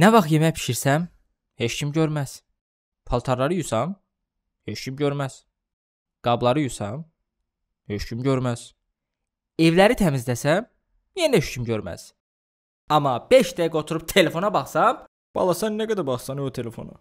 Nə vaxt yemək bişirsəm, heç kim görməz. Paltarları yuysam, heç kim görməz. Qabları yuysam, heç kim görməz. Evləri təmizləsəm, yenə heç kim görməz. Amma 5 dəqiqə oturub telefona baxsam, bala sən nə qədər baxsan o telefona?